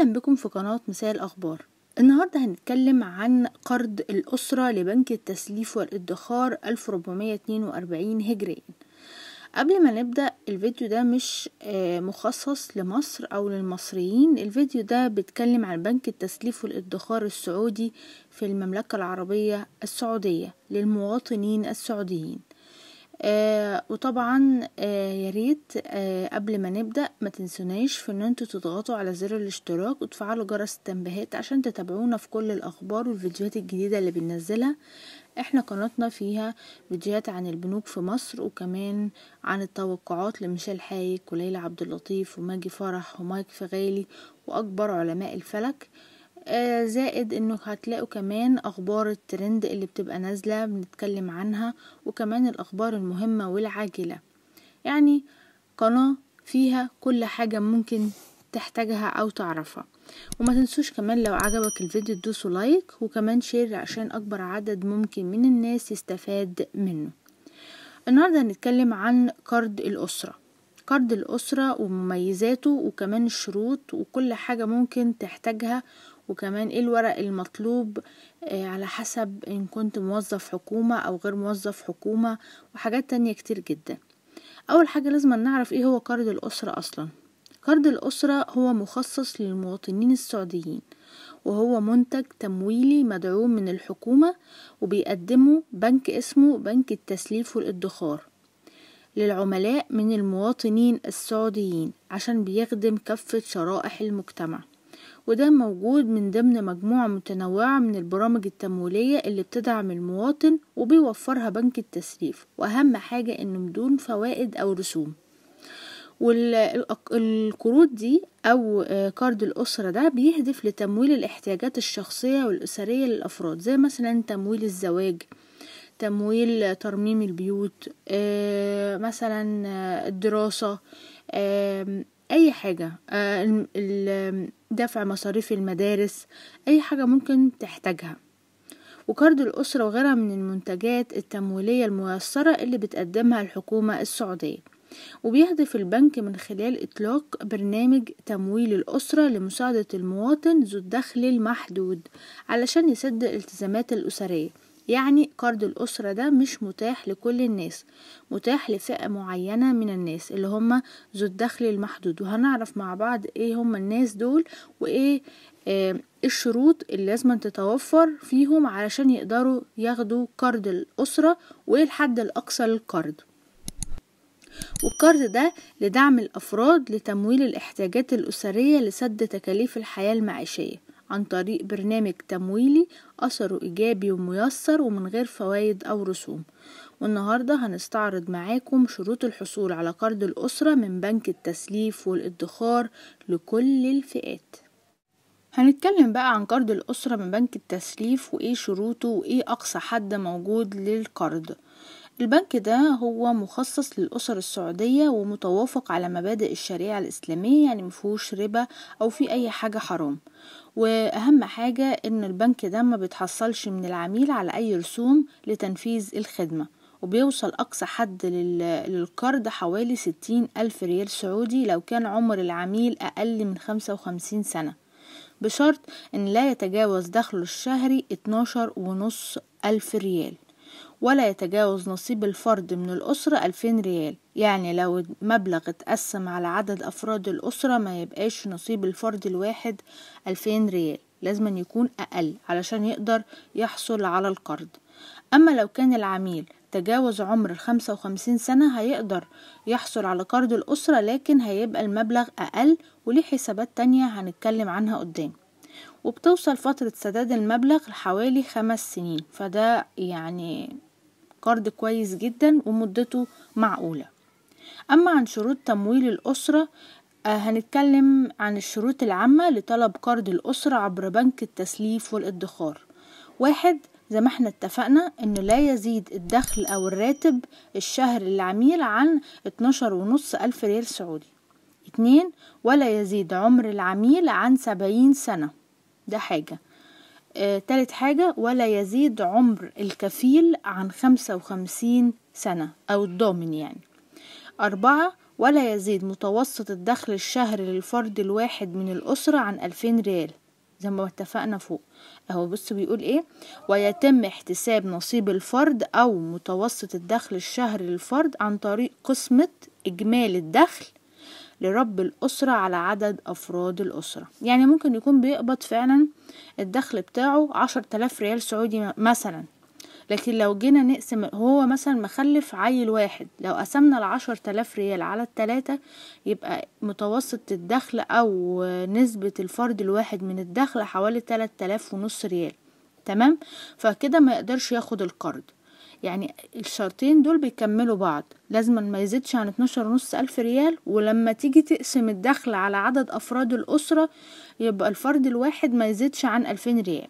اهلا بكم في قناة مساء الاخبار النهاردة هنتكلم عن قرض الاسرة لبنك التسليف والادخار 1442 هجريا قبل ما نبدأ الفيديو ده مش آه، مخصص لمصر او للمصريين الفيديو ده بيتكلم عن بنك التسليف والادخار السعودي في المملكة العربية السعودية للمواطنين السعوديين آه وطبعا آه يا ريت آه قبل ما نبدا ما تنسوناش في ان انتوا تضغطوا على زر الاشتراك وتفعلوا جرس التنبيهات عشان تتابعونا في كل الاخبار والفيديوهات الجديده اللي بننزلها احنا قناتنا فيها فيديوهات عن البنوك في مصر وكمان عن التوقعات لميشيل حايك وليلى عبد اللطيف وماجي فرح ومايك فغالي واكبر علماء الفلك آه، زائد انه هتلاقوا كمان اخبار الترند اللي بتبقى نازله بنتكلم عنها وكمان الاخبار المهمه والعاجله يعني قناه فيها كل حاجه ممكن تحتاجها او تعرفها وما تنسوش كمان لو عجبك الفيديو تدوسوا لايك وكمان شير عشان اكبر عدد ممكن من الناس يستفاد منه النهارده هنتكلم عن قرض الاسره قرض الاسره ومميزاته وكمان الشروط وكل حاجه ممكن تحتاجها وكمان ايه الورق المطلوب آه، على حسب ان كنت موظف حكومة او غير موظف حكومة وحاجات تانية كتير جدا اول حاجة لازم نعرف ايه هو قرض الاسرة اصلا قرض الاسرة هو مخصص للمواطنين السعوديين وهو منتج تمويلي مدعوم من الحكومة وبيقدمه بنك اسمه بنك التسليف والادخار للعملاء من المواطنين السعوديين عشان بيخدم كافة شرائح المجتمع وده موجود من ضمن مجموعة متنوعة من البرامج التمويلية اللي بتدعم المواطن وبيوفرها بنك التسريف وأهم حاجة إنه بدون فوائد أو رسوم والقروض دي أو آه، كارد الأسرة ده بيهدف لتمويل الاحتياجات الشخصية والأسرية للأفراد زي مثلا تمويل الزواج تمويل ترميم البيوت آه، مثلا آه، الدراسة اي حاجه آه، دفع مصاريف المدارس اي حاجه ممكن تحتاجها وكارد الأسرة وغيرها من المنتجات التمويلية الميسرة اللي بتقدمها الحكومة السعودية وبيهدف البنك من خلال إطلاق برنامج تمويل الأسرة لمساعدة المواطن ذو الدخل المحدود علشان يسد الالتزامات الأسرية يعني قرض الأسرة ده مش متاح لكل الناس متاح لفئة معينة من الناس اللي هم ذو الدخل المحدود وهنعرف مع بعض ايه هم الناس دول وايه آه إيه الشروط اللي لازم تتوفر فيهم علشان يقدروا ياخدوا قرض الأسرة وايه الحد الأقصى للقرض والقرض ده لدعم الأفراد لتمويل الاحتياجات الأسرية لسد تكاليف الحياة المعيشية عن طريق برنامج تمويلي أثره إيجابي وميسر ومن غير فوائد أو رسوم والنهاردة هنستعرض معاكم شروط الحصول على قرض الأسرة من بنك التسليف والادخار لكل الفئات هنتكلم بقى عن قرض الأسرة من بنك التسليف وإيه شروطه وإيه أقصى حد موجود للقرض البنك ده هو مخصص للأسر السعودية ومتوافق على مبادئ الشريعة الإسلامية يعني مفهوش ربا أو في أي حاجة حرام واهم حاجة ان البنك ده ما بتحصلش من العميل على اي رسوم لتنفيذ الخدمة وبيوصل اقصى حد للقرض حوالي ستين الف ريال سعودي لو كان عمر العميل اقل من خمسة وخمسين سنة بشرط ان لا يتجاوز دخله الشهري اتناشر ونص الف ريال ولا يتجاوز نصيب الفرد من الأسرة ألفين ريال يعني لو المبلغ اتقسم على عدد أفراد الأسرة ما يبقاش نصيب الفرد الواحد ألفين ريال لازم يكون أقل علشان يقدر يحصل على القرض أما لو كان العميل تجاوز عمر الخمسة وخمسين سنة هيقدر يحصل على قرض الأسرة لكن هيبقى المبلغ أقل وليه حسابات تانية هنتكلم عنها قدام وبتوصل فترة سداد المبلغ لحوالي خمس سنين فده يعني قرض كويس جدا ومدته معقولة أما عن شروط تمويل الأسرة آه، هنتكلم عن الشروط العامة لطلب قرض الأسرة عبر بنك التسليف والادخار واحد زي ما احنا اتفقنا انه لا يزيد الدخل او الراتب الشهر للعميل عن اتناشر ونص الف ريال سعودي اتنين ولا يزيد عمر العميل عن سبعين سنة ده حاجة آه، تالت حاجة ولا يزيد عمر الكفيل عن خمسة وخمسين سنة أو الضامن يعني أربعة ولا يزيد متوسط الدخل الشهري للفرد الواحد من الأسرة عن ألفين ريال زي ما اتفقنا فوق اهو بص بيقول ايه ويتم احتساب نصيب الفرد او متوسط الدخل الشهري للفرد عن طريق قسمة اجمالي الدخل لرب الأسرة على عدد أفراد الأسرة يعني ممكن يكون بيقبض فعلا الدخل بتاعه عشر تلاف ريال سعودي مثلا لكن لو جينا نقسم هو مثلا مخلف عيل واحد لو قسمنا العشر تلاف ريال على التلاتة يبقى متوسط الدخل أو نسبة الفرد الواحد من الدخل حوالي تلات تلاف ونص ريال تمام فكده ما يقدرش ياخد القرض يعني الشرطين دول بيكملوا بعض لازم ما يزيدش عن اتناشر ونص ألف ريال ولما تيجي تقسم الدخل على عدد أفراد الأسرة يبقى الفرد الواحد ما يزيدش عن ألفين ريال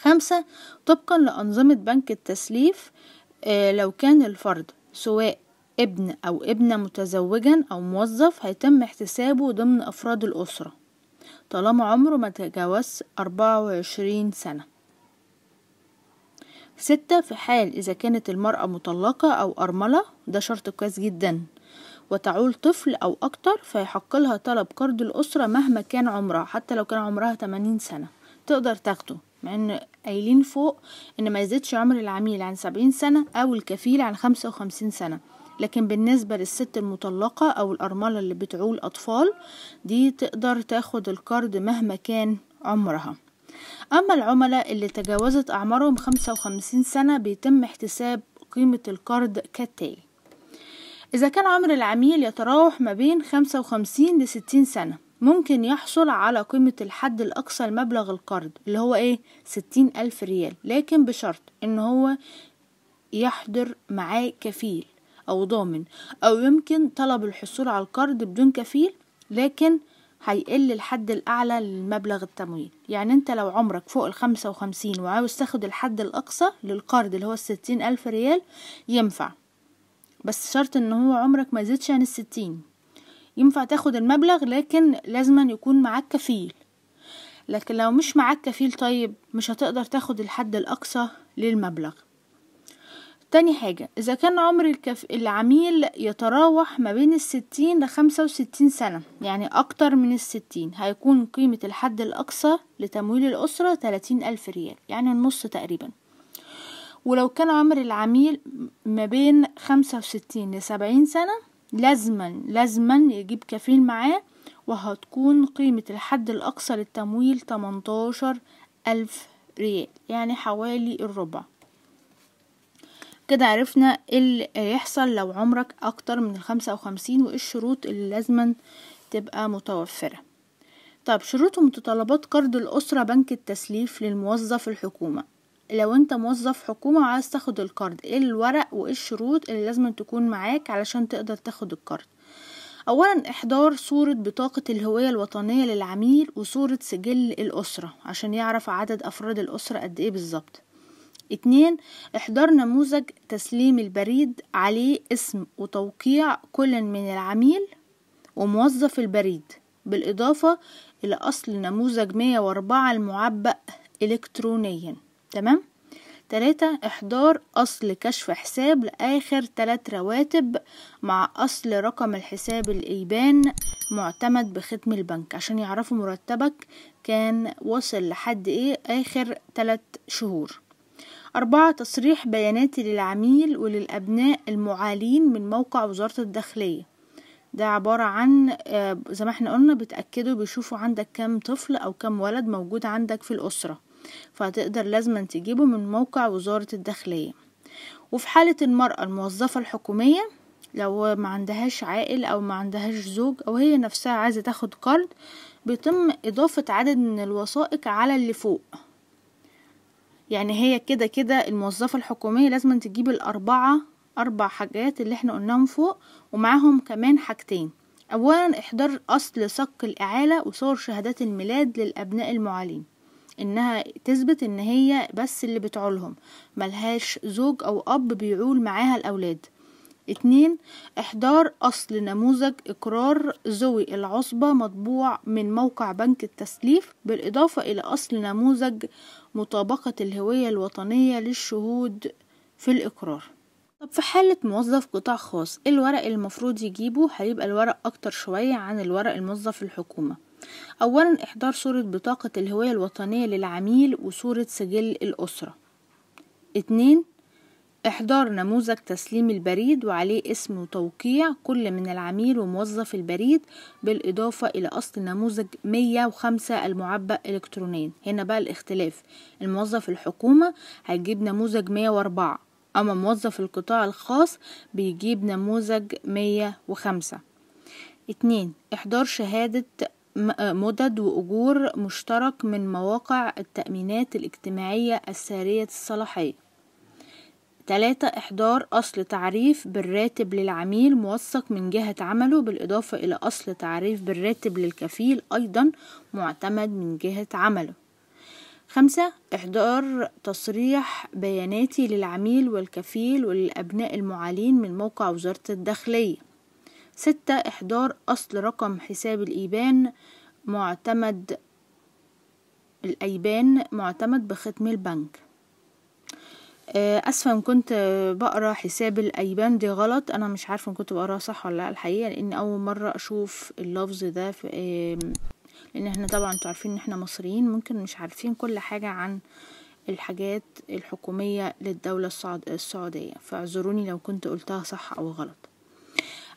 خمسة طبقا لأنظمة بنك التسليف آه لو كان الفرد سواء ابن أو ابنة متزوجا أو موظف هيتم احتسابه ضمن أفراد الأسرة طالما عمره ما تجاوز 24 سنة ستة في حال إذا كانت المرأة مطلقة أو أرملة ده شرط كويس جدا وتعول طفل أو أكتر فيحق لها طلب قرض الأسرة مهما كان عمرها حتى لو كان عمرها 80 سنة تقدر تاخده مع إن قايلين فوق إن ما يزيدش عمر العميل عن 70 سنة أو الكفيل عن 55 سنة لكن بالنسبة للست المطلقة أو الأرملة اللي بتعول أطفال دي تقدر تاخد القرض مهما كان عمرها أما العملاء اللي تجاوزت أعمارهم 55 سنة بيتم احتساب قيمة القرض كالتالي إذا كان عمر العميل يتراوح ما بين 55 ل 60 سنة ممكن يحصل على قيمة الحد الأقصى لمبلغ القرض اللي هو إيه؟ 60 ألف ريال لكن بشرط إن هو يحضر معاه كفيل أو ضامن أو يمكن طلب الحصول على القرض بدون كفيل لكن هيقل الحد الأعلى للمبلغ التمويل يعني أنت لو عمرك فوق الخمسة وخمسين وعاوز تاخد الحد الأقصى للقرض اللي هو الستين ألف ريال ينفع بس شرط ان هو عمرك ما يزيدش عن الستين ينفع تاخد المبلغ لكن لازما يكون معاك كفيل لكن لو مش معاك كفيل طيب مش هتقدر تاخد الحد الأقصى للمبلغ تاني حاجة إذا كان عمر الكف... العميل يتراوح ما بين الستين لخمسة وستين سنة يعني أكتر من الستين هيكون قيمة الحد الأقصى لتمويل الأسرة تلاتين ألف ريال يعني النص تقريبا ولو كان عمر العميل ما بين خمسة وستين لسبعين سنة لازما لازما يجيب كفيل معاه وهتكون قيمة الحد الأقصى للتمويل تمنتاشر ألف ريال يعني حوالي الربع كده عرفنا إيه اللي يحصل لو عمرك اكتر من الخمسة وخمسين وايه الشروط اللي لازما تبقى متوفرة طب شروط ومتطلبات قرض الأسرة بنك التسليف للموظف الحكومة لو انت موظف حكومة وعايز تاخد القرض ايه الورق وايه الشروط اللي لازم تكون معاك علشان تقدر تاخد القرض اولا احضار صورة بطاقة الهوية الوطنية للعميل وصورة سجل الأسرة عشان يعرف عدد افراد الأسرة قد ايه بالظبط اتنين احضار نموذج تسليم البريد عليه اسم وتوقيع كل من العميل وموظف البريد بالإضافة إلى أصل نموذج 104 المعبأ إلكترونيا تمام؟ تلاتة إحضار أصل كشف حساب لآخر تلات رواتب مع أصل رقم الحساب الإيبان معتمد بختم البنك عشان يعرفوا مرتبك كان وصل لحد إيه آخر تلات شهور أربعة تصريح بياناتي للعميل وللأبناء المعالين من موقع وزارة الداخلية ده عبارة عن آه، زي ما احنا قلنا بتأكدوا بيشوفوا عندك كام طفل أو كام ولد موجود عندك في الأسرة فهتقدر لازما تجيبه من موقع وزارة الداخلية وفي حالة المرأة الموظفة الحكومية لو ما عندهاش عائل أو ما عندهاش زوج أو هي نفسها عايزة تاخد قرض بيتم إضافة عدد من الوثائق على اللي فوق يعني هي كده كده الموظفة الحكومية لازم تجيب الأربعة أربع حاجات اللي احنا قلناهم فوق ومعاهم كمان حاجتين أولا إحضار أصل صك الإعالة وصور شهادات الميلاد للأبناء المعالين إنها تثبت إن هي بس اللي بتعولهم ملهاش زوج أو أب بيعول معاها الأولاد اتنين إحضار أصل نموذج إقرار ذوي العصبة مطبوع من موقع بنك التسليف بالإضافة إلى أصل نموذج مطابقة الهوية الوطنية للشهود في الإقرار طب في حالة موظف قطاع خاص ايه الورق اللي المفروض يجيبه هيبقى الورق أكتر شوية عن الورق الموظف الحكومة أولا إحضار صورة بطاقة الهوية الوطنية للعميل وصورة سجل الأسرة اتنين إحضار نموذج تسليم البريد وعليه اسم وتوقيع كل من العميل وموظف البريد بالإضافة إلى أصل نموذج 105 المعبأ إلكترونيا هنا بقى الاختلاف الموظف الحكومة هيجيب نموذج 104 أما موظف القطاع الخاص بيجيب نموذج 105 اتنين إحضار شهادة آه، مدد وأجور مشترك من مواقع التأمينات الاجتماعية السارية الصلاحية 3 إحضار أصل تعريف بالراتب للعميل موثق من جهة عمله بالإضافة إلى أصل تعريف بالراتب للكفيل أيضا معتمد من جهة عمله خمسة إحضار تصريح بياناتي للعميل والكفيل وللأبناء المعالين من موقع وزارة الداخلية ستة إحضار أصل رقم حساب الإيبان معتمد الأيبان معتمد بختم البنك آه، اسفه ان كنت بقرا حساب الايبان دي غلط انا مش عارفه ان كنت بقراها صح ولا لا الحقيقه لان اول مره اشوف اللفظ ده لان احنا طبعا انتوا عارفين ان احنا مصريين ممكن مش عارفين كل حاجه عن الحاجات الحكوميه للدوله السعوديه فاعذروني لو كنت قلتها صح او غلط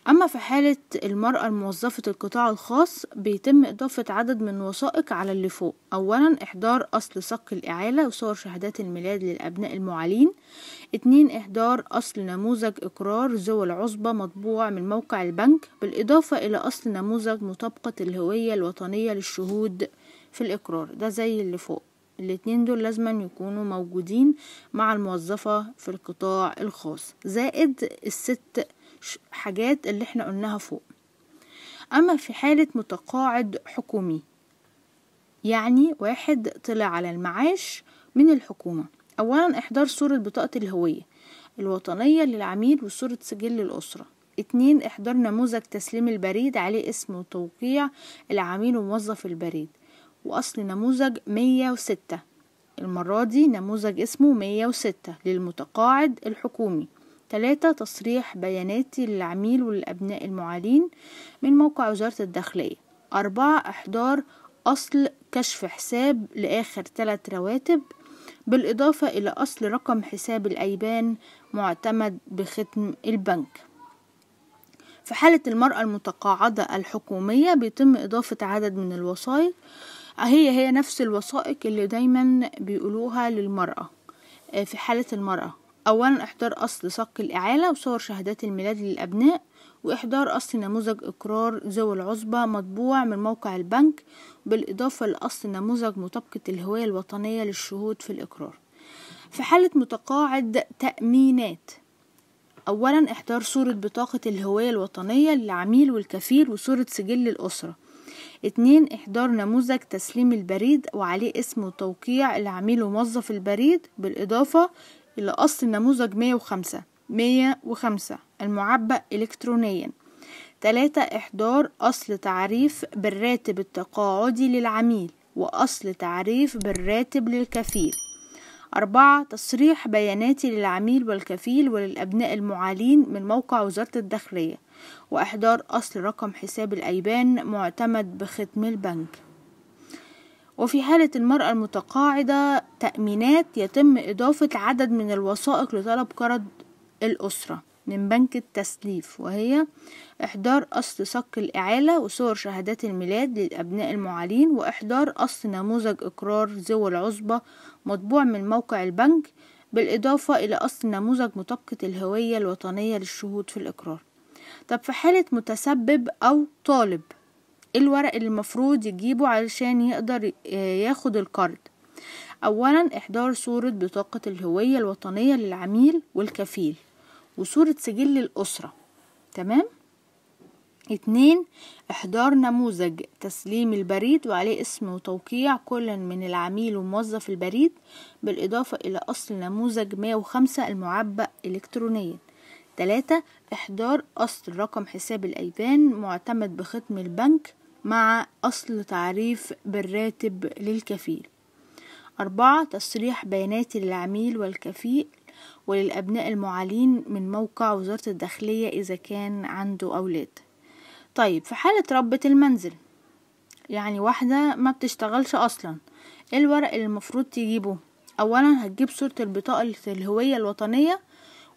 أما في حالة المرأة الموظفة القطاع الخاص بيتم إضافة عدد من الوثائق على اللي فوق أولا إحضار أصل صك الإعالة وصور شهادات الميلاد للأبناء المعالين اتنين إحضار أصل نموذج إقرار ذو العصبة مطبوع من موقع البنك بالإضافة إلى أصل نموذج مطابقة الهوية الوطنية للشهود في الإقرار ده زي اللي فوق الاتنين دول لازما يكونوا موجودين مع الموظفة في القطاع الخاص زائد الست حاجات اللي احنا قلناها فوق أما في حالة متقاعد حكومي يعني واحد طلع على المعاش من الحكومة أولا إحضار صورة بطاقة الهوية الوطنية للعميل وصورة سجل الأسرة اتنين إحضار نموذج تسليم البريد عليه اسم وتوقيع العميل وموظف البريد وأصل نموذج مية وستة المرة دي نموذج اسمه مية وستة للمتقاعد الحكومي ثلاثة تصريح بيانات للعميل والأبناء المعالين من موقع وزارة الداخلية أربعة إحضار أصل كشف حساب لآخر ثلاث رواتب بالإضافة إلى أصل رقم حساب الأيبان معتمد بختم البنك في حالة المرأة المتقاعدة الحكومية بيتم إضافة عدد من الوثائق هي هي نفس الوثائق اللي دايما بيقولوها للمرأة آه، في حالة المرأة أولا إحضار أصل صك الإعالة وصور شهادات الميلاد للأبناء وإحضار أصل نموذج إقرار ذوي العصبة مطبوع من موقع البنك بالإضافة لأصل نموذج مطابقة الهوية الوطنية للشهود في الإقرار في حالة متقاعد تأمينات أولا إحضار صورة بطاقة الهوية الوطنية للعميل والكفيل وصورة سجل الأسرة اتنين إحضار نموذج تسليم البريد وعليه اسم وتوقيع العميل وموظف البريد بالإضافة إلى أصل نموذج 105 105 المعبأ إلكترونيا 3 إحضار أصل تعريف بالراتب التقاعدي للعميل وأصل تعريف بالراتب للكفيل أربعة تصريح بياناتي للعميل والكفيل وللأبناء المعالين من موقع وزارة الداخلية وإحضار أصل رقم حساب الأيبان معتمد بختم البنك وفي حالة المرأة المتقاعدة تأمينات يتم إضافة عدد من الوثائق لطلب قرض الأسرة من بنك التسليف وهي إحضار أصل صك الإعالة وصور شهادات الميلاد للأبناء المعالين وإحضار أصل نموذج إقرار ذوي العصبة مطبوع من موقع البنك بالإضافة إلى أصل نموذج مطابقة الهوية الوطنية للشهود في الإقرار طب في حالة متسبب أو طالب ايه الورق اللي المفروض يجيبه علشان يقدر ياخد القرض أولا إحضار صورة بطاقة الهوية الوطنية للعميل والكفيل وصورة سجل الأسرة تمام؟ اتنين احضار نموذج تسليم البريد وعليه اسم وتوقيع كل من العميل وموظف البريد بالإضافة إلى أصل نموذج 105 المعبأ إلكترونيا تلاتة احضار أصل رقم حساب الأيبان معتمد بختم البنك مع أصل تعريف بالراتب للكفيل أربعة تصريح بيانات للعميل والكفيل وللأبناء المعالين من موقع وزارة الداخلية إذا كان عنده أولاد طيب في حالة ربة المنزل يعني واحدة ما بتشتغلش أصلا إيه الورق اللي المفروض تجيبه أولا هتجيب صورة البطاقة الهوية الوطنية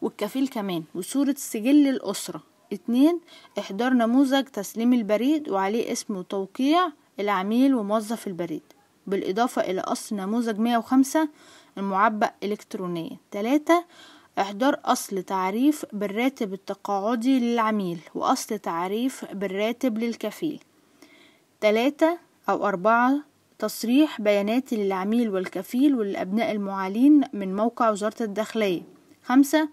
والكفيل كمان وصورة سجل الأسرة اتنين احضار نموذج تسليم البريد وعليه اسم وتوقيع العميل وموظف البريد بالإضافة إلى أصل نموذج 105 المعبأ إلكترونيا تلاتة إحضار أصل تعريف بالراتب التقاعدي للعميل وأصل تعريف بالراتب للكفيل تلاتة أو أربعة تصريح بياناتي للعميل والكفيل وللأبناء المعالين من موقع وزارة الداخلية خمسة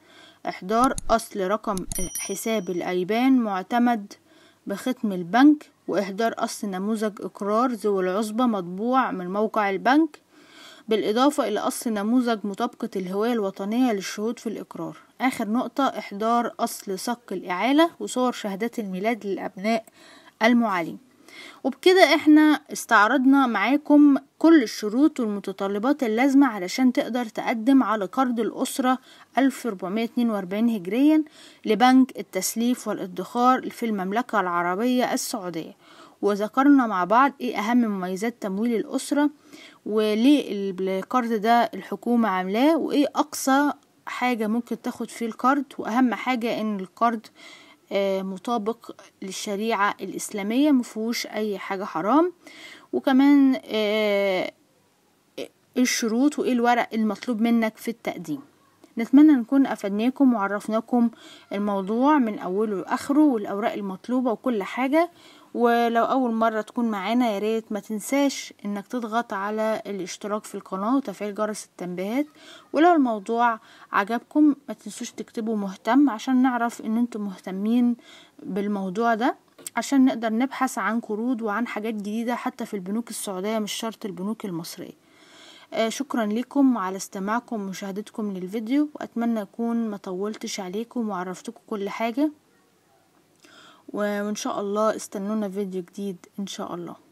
إحضار أصل رقم حساب الأيبان معتمد بختم البنك وإحضار أصل نموذج إقرار ذو العصبة مطبوع من موقع البنك بالإضافة إلى أصل نموذج مطابقة الهوية الوطنية للشهود في الإقرار آخر نقطة إحضار أصل صك الإعالة وصور شهادات الميلاد للأبناء المعالين وبكده احنا استعرضنا معاكم كل الشروط والمتطلبات اللازمة علشان تقدر تقدم على قرض الأسرة 1442 هجريا لبنك التسليف والادخار في المملكة العربية السعودية وذكرنا مع بعض ايه أهم مميزات تمويل الأسرة وليه القرض ده الحكومة عاملاه وايه أقصى حاجة ممكن تاخد فيه القرض وأهم حاجة إن القرض آه، مطابق للشريعة الإسلامية مفهوش أي حاجة حرام وكمان آه، إيه الشروط وإيه الورق المطلوب منك في التقديم نتمنى نكون أفدناكم وعرفناكم الموضوع من أوله لآخره والأوراق المطلوبة وكل حاجة ولو اول مرة تكون معانا يا ريت ما تنساش انك تضغط على الاشتراك في القناة وتفعيل جرس التنبيهات ولو الموضوع عجبكم ما تنسوش تكتبوا مهتم عشان نعرف ان انتم مهتمين بالموضوع ده عشان نقدر نبحث عن قروض وعن حاجات جديدة حتى في البنوك السعودية مش شرط البنوك المصرية آه، شكرا لكم على استماعكم ومشاهدتكم للفيديو واتمنى اكون ما طولتش عليكم وعرفتكم كل حاجه وان شاء الله استنونا فيديو جديد ان شاء الله